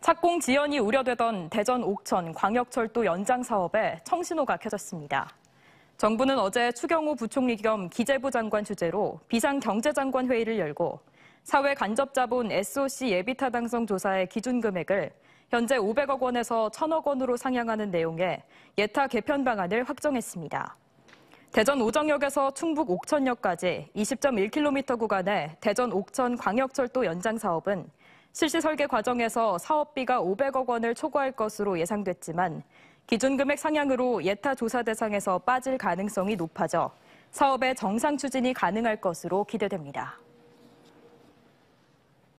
착공 지연이 우려되던 대전 옥천 광역철도 연장 사업에 청신호가 켜졌습니다. 정부는 어제 추경호 부총리 겸 기재부 장관 주재로 비상경제장관 회의를 열고 사회 간접자본 SOC 예비타당성 조사의 기준 금액을 현재 500억 원에서 1,000억 원으로 상향하는 내용의 예타 개편 방안을 확정했습니다. 대전 오정역에서 충북 옥천역까지 20.1km 구간의 대전 옥천 광역철도 연장 사업은 실시 설계 과정에서 사업비가 500억 원을 초과할 것으로 예상됐지만 기준 금액 상향으로 예타 조사 대상에서 빠질 가능성이 높아져 사업의 정상 추진이 가능할 것으로 기대됩니다.